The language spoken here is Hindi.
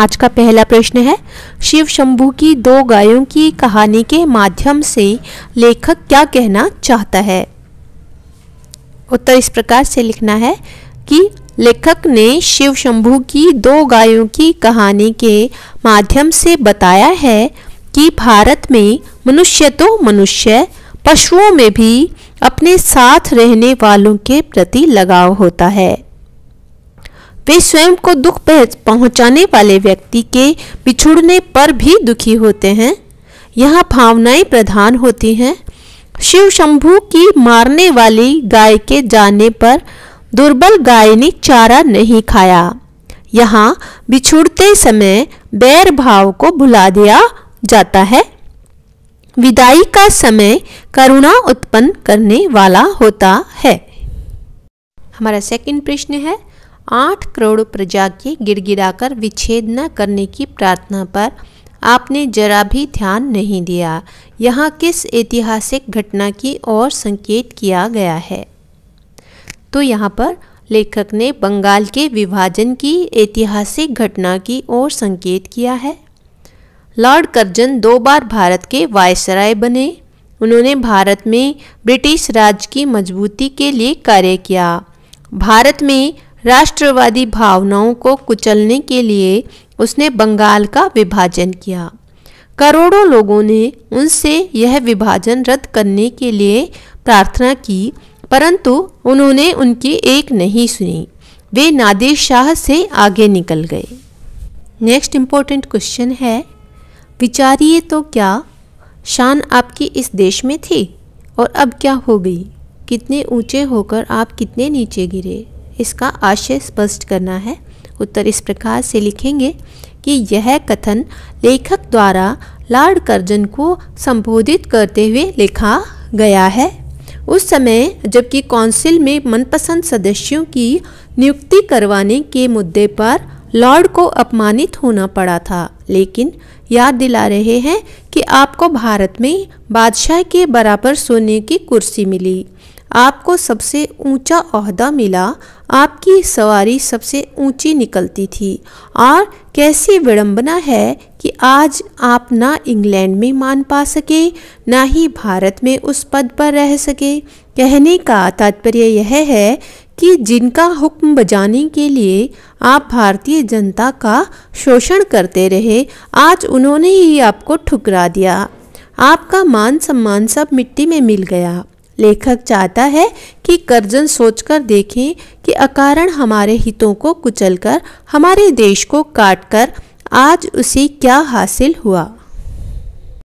आज का पहला प्रश्न है शिव शंभु की दो गायों की कहानी के माध्यम से लेखक क्या कहना चाहता है उत्तर इस प्रकार से लिखना है कि लेखक ने शिव शंभु की दो गायों की कहानी के माध्यम से बताया है कि भारत में मनुष्य तो मनुष्य पशुओं में भी अपने साथ रहने वालों के प्रति लगाव होता है वे स्वयं को दुख पहुंचाने वाले व्यक्ति के बिछुड़ने पर भी दुखी होते हैं यहाँ भावनाएं प्रधान होती हैं शिव शंभु की मारने वाली गाय के जाने पर दुर्बल गाय ने चारा नहीं खाया यहाँ बिछुड़ते समय बैर भाव को भुला दिया जाता है विदाई का समय करुणा उत्पन्न करने वाला होता है हमारा सेकंड प्रश्न है आठ करोड़ प्रजा के गिड़गिड़ाकर विच्छेद न करने की प्रार्थना पर आपने जरा भी ध्यान नहीं दिया यहाँ किस ऐतिहासिक घटना की ओर संकेत किया गया है तो यहाँ पर लेखक ने बंगाल के विभाजन की ऐतिहासिक घटना की ओर संकेत किया है लॉर्ड कर्जन दो बार भारत के वायसराय बने उन्होंने भारत में ब्रिटिश राज की मजबूती के लिए कार्य किया भारत में राष्ट्रवादी भावनाओं को कुचलने के लिए उसने बंगाल का विभाजन किया करोड़ों लोगों ने उनसे यह विभाजन रद्द करने के लिए प्रार्थना की परंतु उन्होंने उनकी एक नहीं सुनी वे नादिर शाह से आगे निकल गए नेक्स्ट इम्पोर्टेंट क्वेश्चन है विचारिए तो क्या शान आपकी इस देश में थी और अब क्या हो गई कितने ऊंचे होकर आप कितने नीचे गिरे इसका आशय स्पष्ट करना है उत्तर इस प्रकार से लिखेंगे कि यह कथन लेखक द्वारा लॉर्ड कर्जन को संबोधित करते हुए लिखा गया है उस समय जबकि काउंसिल में मनपसंद सदस्यों की नियुक्ति करवाने के मुद्दे पर लॉर्ड को अपमानित होना पड़ा था लेकिन याद दिला रहे हैं कि आपको भारत में बादशाह के बराबर सोने की कुर्सी मिली आपको सबसे ऊंचा अहदा मिला आपकी सवारी सबसे ऊंची निकलती थी और कैसी विडंबना है कि आज आप ना इंग्लैंड में मान पा सके ना ही भारत में उस पद पर रह सके कहने का तात्पर्य यह है कि जिनका हुक्म बजाने के लिए आप भारतीय जनता का शोषण करते रहे आज उन्होंने ही आपको ठुकरा दिया आपका मान सम्मान सब मिट्टी में मिल गया लेखक चाहता है कि कर्जन सोचकर देखें कि अकारण हमारे हितों को कुचलकर हमारे देश को काटकर आज उसे क्या हासिल हुआ